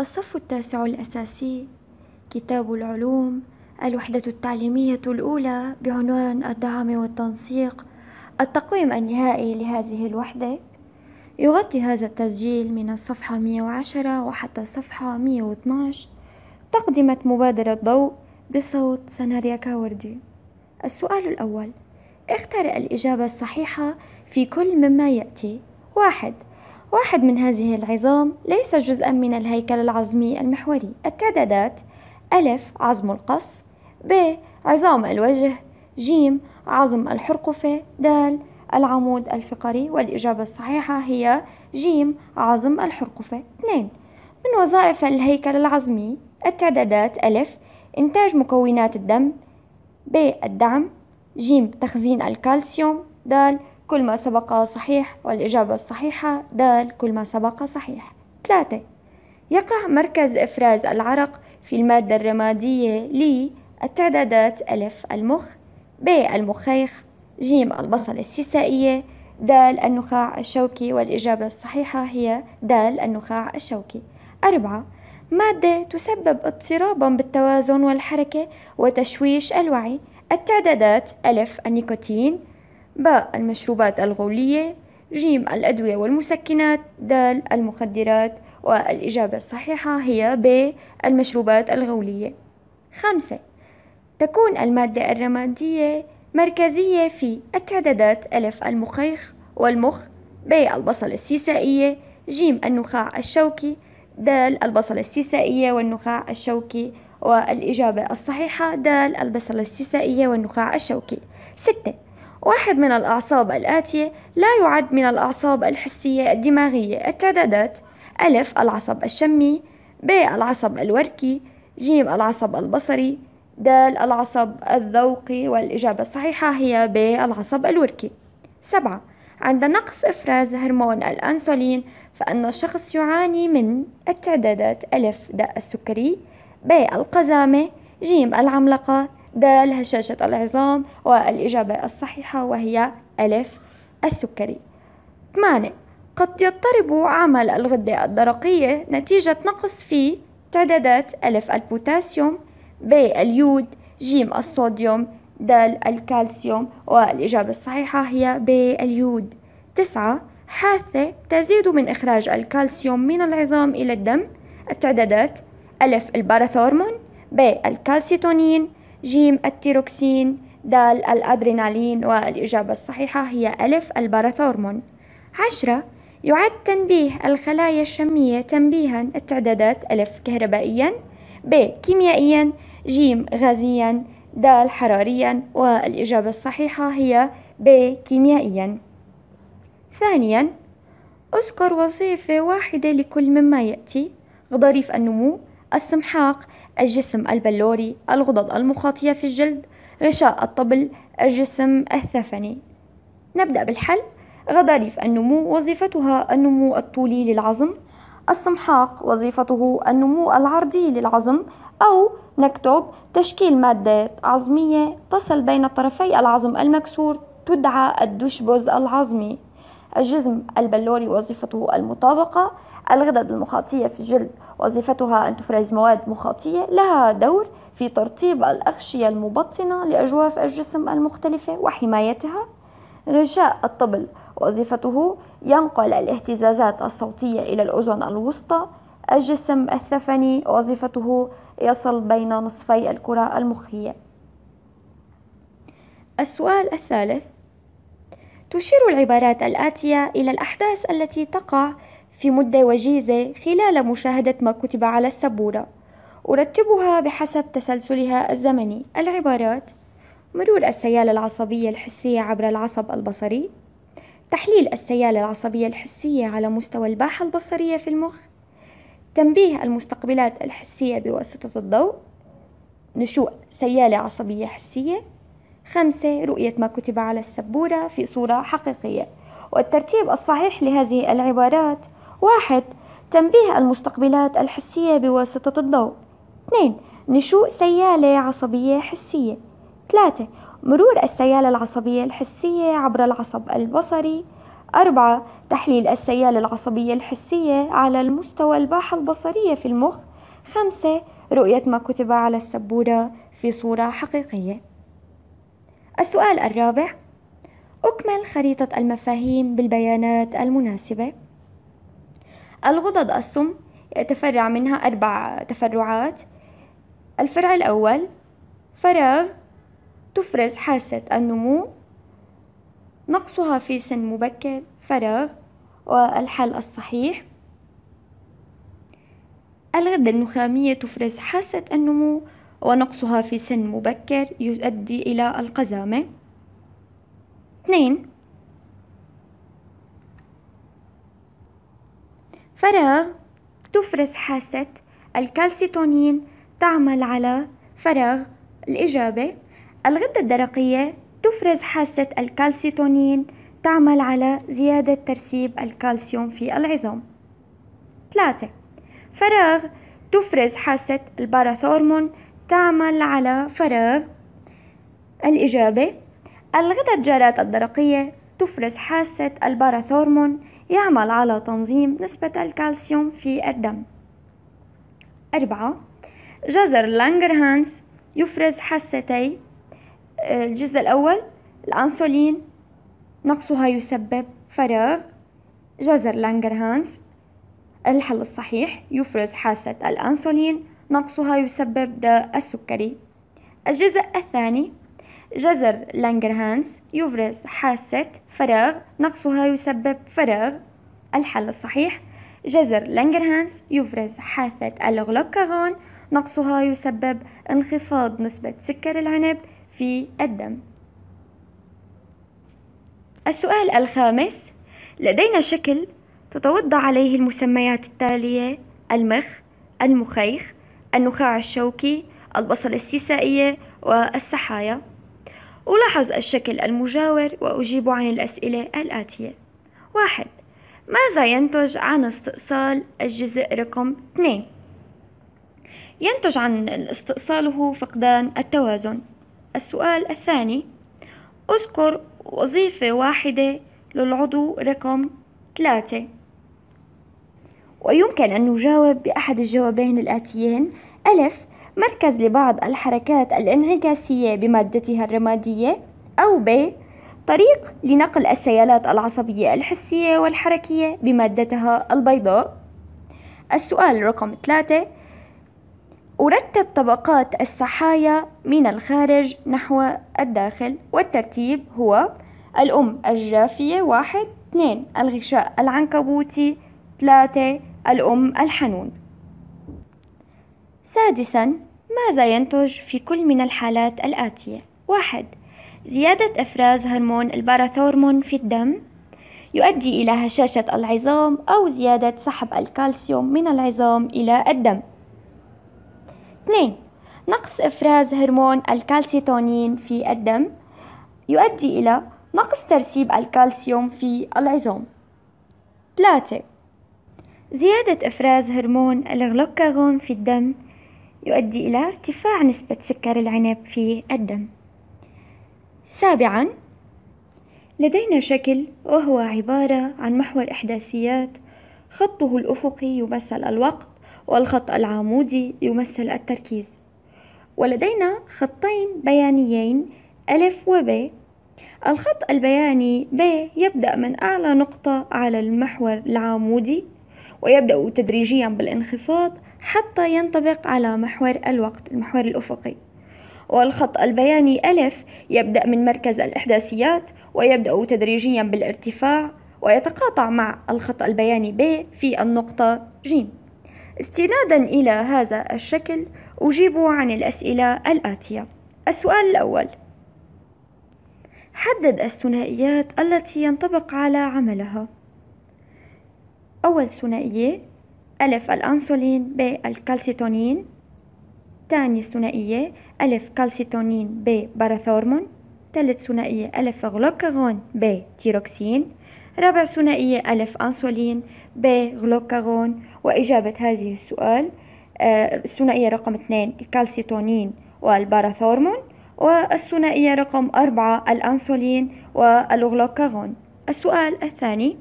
الصف التاسع الأساسي كتاب العلوم الوحدة التعليمية الأولى بعنوان الدعم والتنسيق التقويم النهائي لهذه الوحدة يغطي هذا التسجيل من الصفحة 110 وحتى الصفحة 112 تقدمة مبادرة ضوء بصوت سناريا كاوردي السؤال الأول اختر الإجابة الصحيحة في كل مما يأتي واحد واحد من هذه العظام ليس جزءا من الهيكل العظمي المحوري التعدادات ألف عظم القص ب عظام الوجه ج عظم الحرقفة د العمود الفقري والإجابة الصحيحة هي ج عظم الحرقفة 2 من وظائف الهيكل العظمي التعدادات ألف إنتاج مكونات الدم ب الدعم ج تخزين الكالسيوم د كل ما سبق صحيح والإجابة الصحيحة د كل ما سبق صحيح ثلاثة يقع مركز إفراز العرق في المادة الرمادية التعدادات ألف المخ ب المخيخ ج البصل السيسائية د النخاع الشوكي والإجابة الصحيحة هي د النخاع الشوكي أربعة مادة تسبب اضطرابا بالتوازن والحركة وتشويش الوعي التعدادات ألف النيكوتين باء المشروبات الغولية جيم الأدوية والمسكنات د المخدرات والإجابة الصحيحة هي ب المشروبات الغولية خمسة تكون المادة الرمادية مركزية في التعدادات ألف المخيخ والمخ ب البصل السيسائية جيم النخاع الشوكي دال البصل السيسائية والنخاع الشوكي والإجابة الصحيحة دال البصل السيسائية والنخاع الشوكي ستة واحد من الأعصاب الآتية لا يعد من الأعصاب الحسية الدماغية التعدادات ألف العصب الشمي ب العصب الوركي ج العصب البصري د العصب الذوقي والإجابة الصحيحة هي ب العصب الوركي سبعة عند نقص إفراز هرمون الأنسولين فإن الشخص يعاني من التعدادات ألف داء السكري ب القزامة ج العملقة د هشاشة العظام والإجابة الصحيحة وهي ألف السكري 8 قد يضطرب عمل الغدة الدرقية نتيجة نقص في تعدادات ألف البوتاسيوم ب اليود جيم الصوديوم د الكالسيوم والإجابة الصحيحة هي ب اليود 9 حاثة تزيد من إخراج الكالسيوم من العظام إلى الدم التعدادات ألف الباراثورمون ب الكالسيتونين جيم التيروكسين دال الأدرينالين والإجابة الصحيحة هي ألف الباراثورمون عشرة يعد تنبيه الخلايا الشمية تنبيها التعدادات ألف كهربائيا ب كيميائيا ج غازيا د حراريا والإجابة الصحيحة هي ب كيميائيا ثانيا اذكر وظيفة واحدة لكل مما يأتي غضاريف النمو السمحاق الجسم البلوري الغدد المخاطية في الجلد غشاء الطبل الجسم الثفني نبدأ بالحل غضاريف النمو وظيفتها النمو الطولي للعظم السمحاق وظيفته النمو العرضي للعظم أو نكتب تشكيل مادة عظمية تصل بين طرفي العظم المكسور تدعى الدشبز العظمي الجزم البلوري وظيفته المطابقة الغدد المخاطية في الجلد وظيفتها أن تفرز مواد مخاطية لها دور في ترطيب الأغشية المبطنة لأجواف الجسم المختلفة وحمايتها غشاء الطبل وظيفته ينقل الاهتزازات الصوتية إلى الأذن الوسطى الجسم الثفني وظيفته يصل بين نصفي الكرة المخية السؤال الثالث تشير العبارات الآتية إلى الأحداث التي تقع في مدة وجيزة خلال مشاهدة ما كتب على السبورة أرتبها بحسب تسلسلها الزمني العبارات مرور السيالة العصبية الحسية عبر العصب البصري تحليل السيالة العصبية الحسية على مستوى الباحة البصرية في المخ تنبيه المستقبلات الحسية بواسطة الضوء نشوء سيالة عصبية حسية خمسة رؤية ما كتب على السبورة في صورة حقيقية والترتيب الصحيح لهذه العبارات واحد تنبيه المستقبلات الحسية بواسطة الضوء اثنين نشوء سيالة عصبية حسية ثلاثة مرور السيالة العصبية الحسية عبر العصب البصري أربعة تحليل السيالة العصبية الحسية على المستوى الباحة البصرية في المخ خمسة رؤية ما كتب على السبورة في صورة حقيقية السؤال الرابع أكمل خريطة المفاهيم بالبيانات المناسبة الغدد السم يتفرع منها أربع تفرعات الفرع الأول فراغ تفرز حاسة النمو نقصها في سن مبكر فراغ والحل الصحيح الغدة النخامية تفرز حاسة النمو ونقصها في سن مبكر يؤدي إلى القزامة اثنين فراغ تفرز حاسة الكالسيتونين تعمل على فراغ الإجابة الغدة الدرقية تفرز حاسة الكالسيتونين تعمل على زيادة ترسيب الكالسيوم في العظام ثلاثة فراغ تفرز حاسة الباراثورمون تعمل على فراغ الإجابة الغدة الجرات الدرقية تفرز حاسة الباراثورمون يعمل على تنظيم نسبة الكالسيوم في الدم أربعة جزر لانجرهانس يفرز حاستي آه، الجزء الأول الأنسولين نقصها يسبب فراغ جزر لانجرهانس الحل الصحيح يفرز حاسة الأنسولين نقصها يسبب داء السكري الجزء الثاني جزر لانجرهانس يفرز حاسة فراغ نقصها يسبب فراغ الحل الصحيح جزر لانجرهانس يفرز حاسة الغلوكاغون نقصها يسبب انخفاض نسبة سكر العنب في الدم السؤال الخامس لدينا شكل تتوضع عليه المسميات التالية المخ المخيخ النخاع الشوكي البصل السيسائية والسحايا ألاحظ الشكل المجاور وأجيب عن الأسئلة الآتية واحد ماذا ينتج عن استئصال الجزء رقم 2؟ ينتج عن استئصاله فقدان التوازن السؤال الثاني اذكر وظيفة واحدة للعضو رقم 3 ويمكن أن نجاوب بأحد الجوابين الآتيين ألف مركز لبعض الحركات الانعكاسية بمادتها الرمادية أو ب طريق لنقل السيالات العصبية الحسية والحركية بمادتها البيضاء السؤال رقم ثلاثة أرتب طبقات السحايا من الخارج نحو الداخل والترتيب هو الأم الجافية واحد اثنين الغشاء العنكبوتي ثلاثة الأم الحنون سادسا ماذا ينتج في كل من الحالات الآتية واحد زيادة إفراز هرمون الباراثورمون في الدم يؤدي إلى هشاشة العظام أو زيادة سحب الكالسيوم من العظام إلى الدم 2 نقص إفراز هرمون الكالسيتونين في الدم يؤدي إلى نقص ترسيب الكالسيوم في العظام 3 زيادة إفراز هرمون الغلوكاغون في الدم يؤدي إلى ارتفاع نسبة سكر العنب في الدم. سابعاً لدينا شكل وهو عبارة عن محور إحداثيات خطه الأفقي يمثل الوقت والخط العمودي يمثل التركيز ولدينا خطين بيانيين ألف ب. الخط البياني ب يبدأ من أعلى نقطة على المحور العمودي ويبدأ تدريجيا بالانخفاض حتى ينطبق على محور الوقت المحور الأفقي والخط البياني ألف يبدأ من مركز الإحداثيات ويبدأ تدريجيا بالارتفاع ويتقاطع مع الخط البياني ب في النقطة ج استنادا إلى هذا الشكل أجيب عن الأسئلة الآتية السؤال الأول حدد الثنائيات التي ينطبق على عملها أول ثنائية ألف الأنسولين ب الكالسيتونين تاني ثنائية ألف كالسيتونين ب باراثورمون ثالث ثنائية ألف غلوكاغون ب تيروكسين رابع ثنائية ألف أنسولين ب غلوكاغون وإجابة هذه السؤال آه، الثنائية رقم اثنين الكالسيتونين والباراثورمون والثنائية رقم أربعة الأنسولين والغلوكاغون السؤال الثاني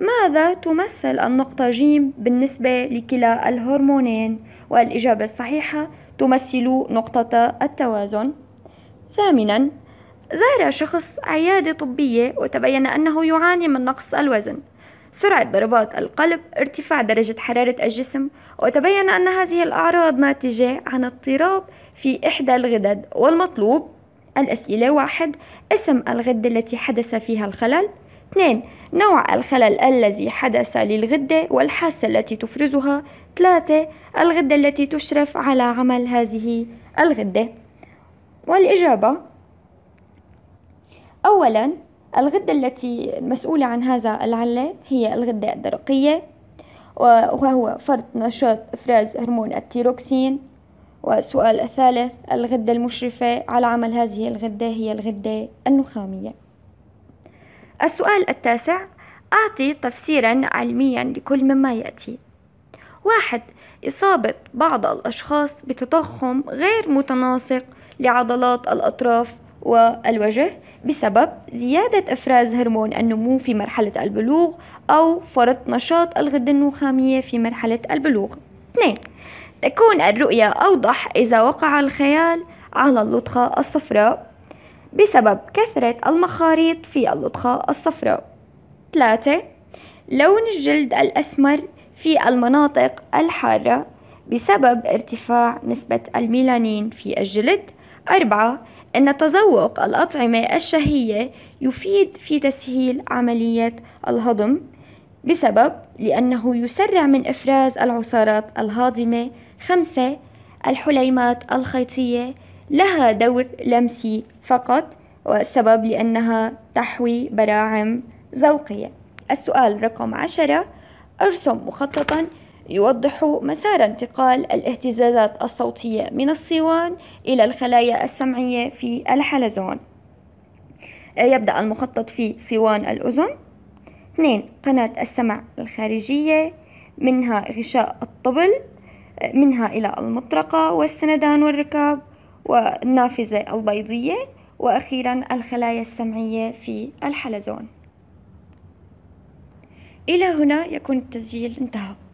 ماذا تمثل النقطة ج بالنسبة لكلا الهرمونين؟ والإجابة الصحيحة تمثل نقطة التوازن. ثامناً زار شخص عيادة طبية وتبين أنه يعاني من نقص الوزن سرعة ضربات القلب ارتفاع درجة حرارة الجسم وتبين أن هذه الأعراض ناتجة عن اضطراب في إحدى الغدد والمطلوب الأسئلة واحد اسم الغدة التي حدث فيها الخلل 2. نوع الخلل الذي حدث للغدة والحاسة التي تفرزها 3. الغدة التي تشرف على عمل هذه الغدة والإجابة أولا الغدة التي مسؤولة عن هذا العلة هي الغدة الدرقية وهو فرط نشاط إفراز هرمون التيروكسين والسؤال الثالث الغدة المشرفة على عمل هذه الغدة هي الغدة النخامية السؤال التاسع أعطي تفسيرا علميا لكل مما يأتي واحد إصابة بعض الأشخاص بتضخم غير متناسق لعضلات الأطراف والوجه بسبب زيادة إفراز هرمون النمو في مرحلة البلوغ أو فرط نشاط الغدة النخامية في مرحلة البلوغ 2 تكون الرؤية أوضح إذا وقع الخيال على اللطخة الصفراء بسبب كثرة المخاريط في اللطخة الصفراء 3 لون الجلد الأسمر في المناطق الحارة بسبب ارتفاع نسبة الميلانين في الجلد أربعة أن تذوق الأطعمة الشهية يفيد في تسهيل عملية الهضم بسبب لأنه يسرع من إفراز العصارات الهاضمة خمسة الحليمات الخيطية لها دور لمسي فقط والسبب لأنها تحوي براعم ذوقية السؤال رقم عشرة ارسم مخططا يوضح مسار انتقال الاهتزازات الصوتية من الصوان إلى الخلايا السمعية في الحلزون يبدأ المخطط في صوان الأذن 2 قناة السمع الخارجية منها غشاء الطبل منها إلى المطرقة والسندان والركاب والنافذة البيضية وأخيرا الخلايا السمعية في الحلزون إلى هنا يكون التسجيل انتهى